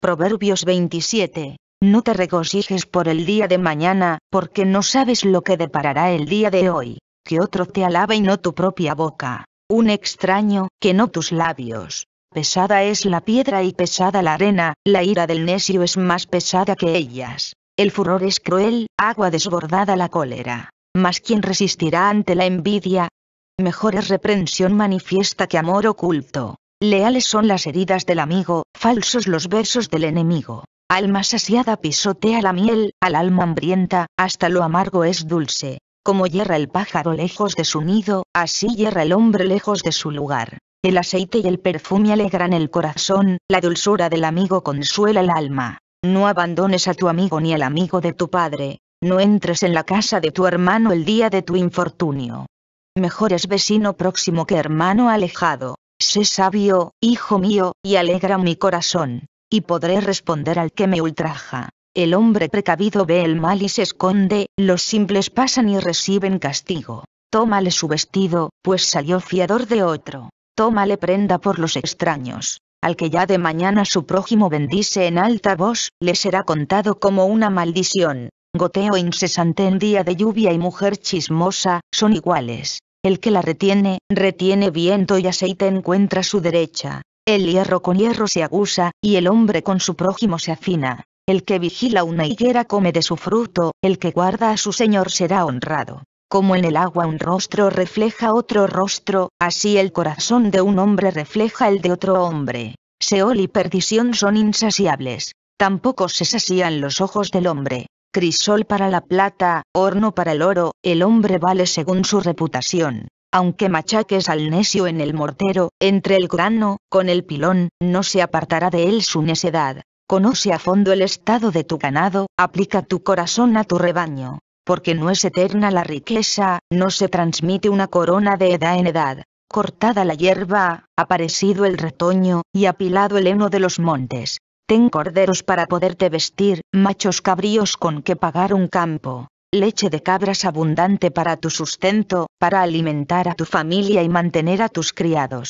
Proverbios 27. No te regocijes por el día de mañana, porque no sabes lo que deparará el día de hoy. Que otro te alabe y no tu propia boca. Un extraño, que no tus labios. Pesada es la piedra y pesada la arena, la ira del necio es más pesada que ellas. El furor es cruel, agua desbordada la cólera. Mas ¿quién resistirá ante la envidia? Mejor es reprensión manifiesta que amor oculto. Leales son las heridas del amigo, falsos los versos del enemigo. Alma saciada pisotea la miel, al alma hambrienta, hasta lo amargo es dulce. Como yerra el pájaro lejos de su nido, así yerra el hombre lejos de su lugar. El aceite y el perfume alegran el corazón, la dulzura del amigo consuela el alma. No abandones a tu amigo ni al amigo de tu padre. No entres en la casa de tu hermano el día de tu infortunio. Mejor es vecino próximo que hermano alejado. Sé sabio, hijo mío, y alegra mi corazón, y podré responder al que me ultraja. El hombre precavido ve el mal y se esconde, los simples pasan y reciben castigo. Tómale su vestido, pues salió fiador de otro. Tómale prenda por los extraños. Al que ya de mañana su prójimo bendice en alta voz, le será contado como una maldición. Goteo incesante en día de lluvia y mujer chismosa, son iguales. El que la retiene, retiene viento y aceite encuentra su derecha. El hierro con hierro se agusa, y el hombre con su prójimo se afina. El que vigila una higuera come de su fruto, el que guarda a su Señor será honrado. Como en el agua un rostro refleja otro rostro, así el corazón de un hombre refleja el de otro hombre. Seol y perdición son insaciables. Tampoco se sacian los ojos del hombre crisol para la plata, horno para el oro, el hombre vale según su reputación. Aunque machaques al necio en el mortero, entre el grano, con el pilón, no se apartará de él su necedad. Conoce a fondo el estado de tu ganado, aplica tu corazón a tu rebaño. Porque no es eterna la riqueza, no se transmite una corona de edad en edad. Cortada la hierba, aparecido el retoño, y apilado el heno de los montes. Ten corderos para poderte vestir, machos cabríos con que pagar un campo, leche de cabras abundante para tu sustento, para alimentar a tu familia y mantener a tus criados.